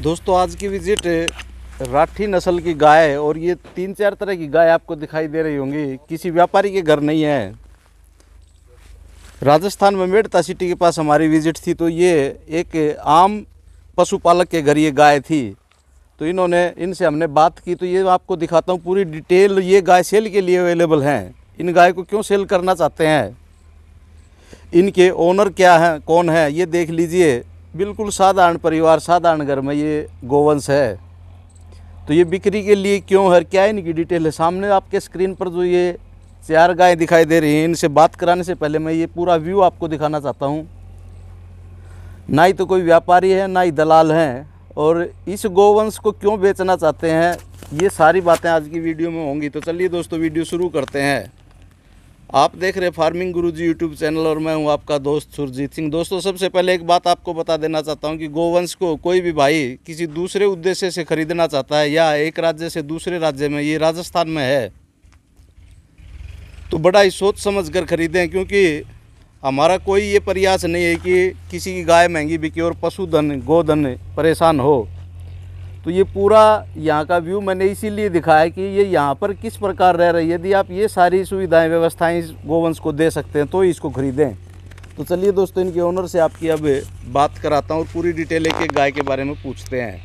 दोस्तों आज की विजिट राठी नस्ल की गाय है और ये तीन चार तरह की गाय आपको दिखाई दे रही होंगी किसी व्यापारी के घर नहीं है राजस्थान में मेड़ता सिटी के पास हमारी विजिट थी तो ये एक आम पशुपालक के घर ये गाय थी तो इन्होंने इनसे हमने बात की तो ये आपको दिखाता हूँ पूरी डिटेल ये गाय सेल के लिए अवेलेबल हैं इन गाय को क्यों सेल करना चाहते हैं इनके ओनर क्या हैं कौन है ये देख लीजिए बिल्कुल साधारण परिवार साधारण घर में ये गोवंश है तो ये बिक्री के लिए क्यों है क्या है इनकी डिटेल है सामने आपके स्क्रीन पर जो ये चार गायें दिखाई दे रही हैं इनसे बात कराने से पहले मैं ये पूरा व्यू आपको दिखाना चाहता हूँ ना ही तो कोई व्यापारी है ना ही दलाल हैं और इस गोवंश को क्यों बेचना चाहते हैं ये सारी बातें आज की वीडियो में होंगी तो चलिए दोस्तों वीडियो शुरू करते हैं आप देख रहे फार्मिंग गुरुजी यूट्यूब चैनल और मैं हूं आपका दोस्त सुरजीत सिंह दोस्तों सबसे पहले एक बात आपको बता देना चाहता हूं कि गोवंश को कोई भी भाई किसी दूसरे उद्देश्य से खरीदना चाहता है या एक राज्य से दूसरे राज्य में ये राजस्थान में है तो बड़ा ही सोच समझ कर खरीदें क्योंकि हमारा कोई ये प्रयास नहीं है कि किसी की गाय महंगी बिकी और पशुधन गोधन परेशान हो तो ये पूरा यहाँ का व्यू मैंने इसीलिए दिखाया कि ये यहाँ पर किस प्रकार रह रही है यदि आप ये सारी सुविधाएं व्यवस्थाएं गोवंश को दे सकते हैं तो इसको खरीदें तो चलिए दोस्तों इनके ओनर से आपकी अब बात कराता हूँ और पूरी डिटेल एक गाय के बारे में पूछते हैं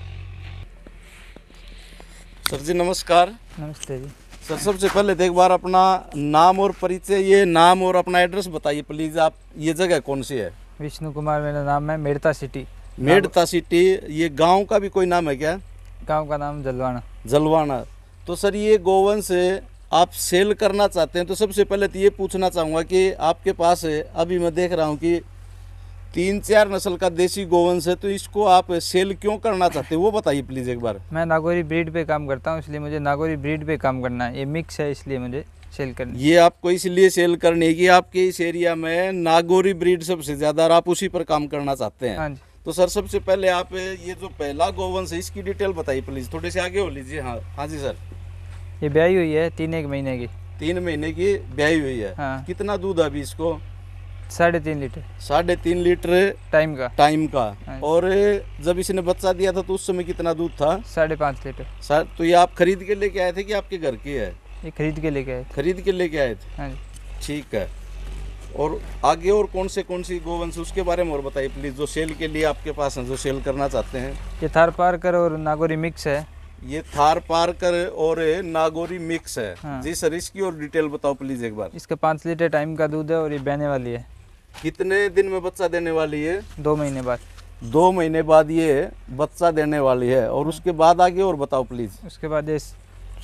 सर जी नमस्कार नमस्ते जी सर सबसे पहले तो एक बार अपना नाम और परिचय ये नाम और अपना एड्रेस बताइए प्लीज़ आप ये जगह कौन सी है विष्णु कुमार मेरा नाम है मेड़ता सिटी मेड़ता सिटी ये गांव का भी कोई नाम है क्या गांव का नाम जलवाना जलवाना तो सर ये गोवन से आप सेल करना चाहते हैं तो सबसे पहले तो ये पूछना चाहूँगा कि आपके पास अभी मैं देख रहा हूँ कि तीन चार नस्ल का देसी गोवंश है तो इसको आप सेल क्यों करना चाहते हैं वो बताइए प्लीज़ एक बार मैं नागौरी ब्रीड पे काम करता हूँ इसलिए मुझे नागौरी ब्रीड पे काम करना है ये मिक्स है इसलिए मुझे सेल करना ये आपको इसलिए सेल करनी है कि आपके इस एरिया में नागौरी ब्रीड सबसे ज़्यादा और आप उसी पर काम करना चाहते हैं हाँ जी तो सर सबसे पहले आप ये जो पहला गोवंश है इसकी डिटेल बताइए प्लीज़ थोड़े से आगे हो लीजिए हाँ हाँ जी सर ये ब्याई हुई है तीन एक महीने की तीन महीने की ब्याई हुई है हाँ। कितना दूध अभी इसको साढ़े तीन लीटर साढ़े तीन लीटर टाइम का टाइम का हाँ। और जब इसने बच्चा दिया था तो उस समय कितना दूध था साढ़े पाँच लीटर तो ये आप खरीद के लेके आए थे कि आपके घर की है ये खरीद के लेके आए खरीद के लेके आए थे हाँ ठीक है और आगे और कौन से कौन सी गोवंश उसके बारे में और बताइए प्लीज़ जो सेल के लिए आपके पास हैं जो सेल करना चाहते हैं ये थार पारकर और नागोरी मिक्स है ये थार पारकर और नागोरी मिक्स है हाँ। जी सर इसकी और डिटेल बताओ प्लीज़ एक बार इसका पाँच लीटर टाइम का दूध है और ये बहने वाली है कितने दिन में बच्चा देने वाली है दो महीने बाद दो महीने बाद ये बच्चा देने वाली है और उसके बाद आगे और बताओ प्लीज़ उसके बाद ये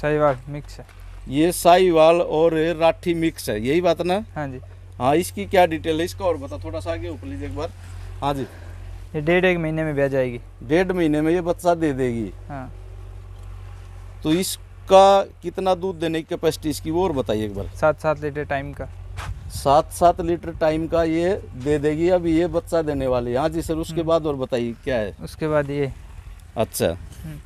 साहिवाल मिक्स है ये साहिवाल और राठी मिक्स है यही बात ना हाँ जी हाँ इसकी क्या डिटेल है इसका और बता थोड़ा सा आगे प्लीज एक बार हाँ जी ये डेढ़ एक महीने में ब्याह जाएगी डेढ़ महीने में ये बच्चा दे देगी हाँ तो इसका कितना दूध देने की कैपेसिटी इसकी वो और बताइए एक बार सात सात लीटर टाइम का सात सात लीटर टाइम का ये दे देगी अभी ये बच्चा देने वाली हाँ जी सर उसके हम्म। बाद और बताइए क्या है उसके बाद ये अच्छा हम्म।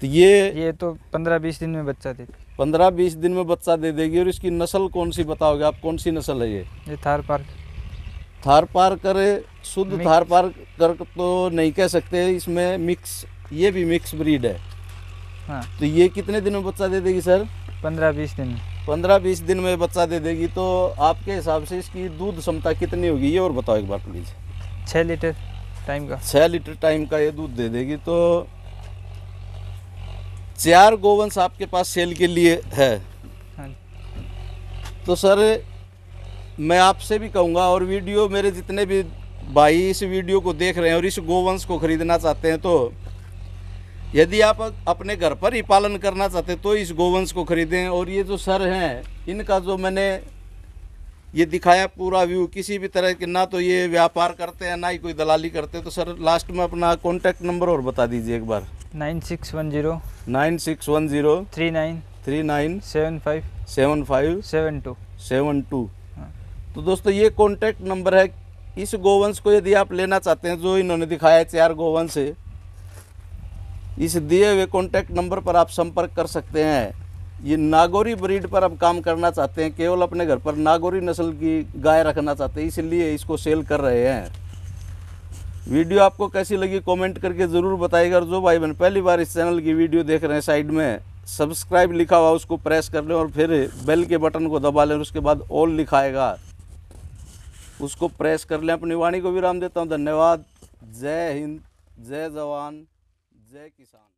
तो ये ये तो पंद्रह बीस दिन में बच्चा देती पंद्रह बीस दिन में बच्चा दे देगी और इसकी नस्ल कौन सी बताओगे आप कौन सी नस्ल है ये ये थार पार थार पार करे शुद्ध थार पार कर तो नहीं कह सकते इसमें मिक्स ये भी मिक्स ब्रीड है हाँ। तो ये कितने दिन में बच्चा दे देगी सर पंद्रह बीस दिन पंद्रह बीस दिन में बच्चा दे देगी तो आपके हिसाब से इसकी दूध क्षमता कितनी होगी ये और बताओ एक बार प्लीज़ छः लीटर टाइम का छः लीटर टाइम का ये दूध दे देगी तो चार गोवंश आपके पास सेल के लिए है हाँ तो सर मैं आपसे भी कहूँगा और वीडियो मेरे जितने भी भाई इस वीडियो को देख रहे हैं और इस गोवंश को खरीदना चाहते हैं तो यदि आप अपने घर पर ही पालन करना चाहते हैं तो इस गोवंश को खरीदें और ये जो सर हैं इनका जो मैंने ये दिखाया पूरा व्यू किसी भी तरह के ना तो ये व्यापार करते हैं ना ही कोई दलाली करते हैं तो सर लास्ट में अपना कॉन्टैक्ट नंबर और बता दीजिए एक बार nine six one zero nine six one zero three nine three nine seven five seven five seven two seven हाँ। टू तो दोस्तों ये कॉन्टैक्ट नंबर है इस गोवंश को यदि आप लेना चाहते हैं जो इन्होंने दिखाया है चार गोवंश है इस दिए हुए कॉन्टैक्ट नंबर पर आप संपर्क कर सकते हैं ये नागौरी ब्रीड पर अब काम करना चाहते हैं केवल अपने घर पर नागौरी नस्ल की गाय रखना चाहते हैं इसलिए इसको सेल कर रहे हैं वीडियो आपको कैसी लगी कमेंट करके ज़रूर बताइएगा और जो भाई बहन पहली बार इस चैनल की वीडियो देख रहे हैं साइड में सब्सक्राइब लिखा हुआ उसको प्रेस कर लें और फिर बेल के बटन को दबा लें उसके बाद ऑल लिखाएगा उसको प्रेस कर लें अपनी वाणी को विराम देता हूँ धन्यवाद जय हिंद जय जवान जय किसान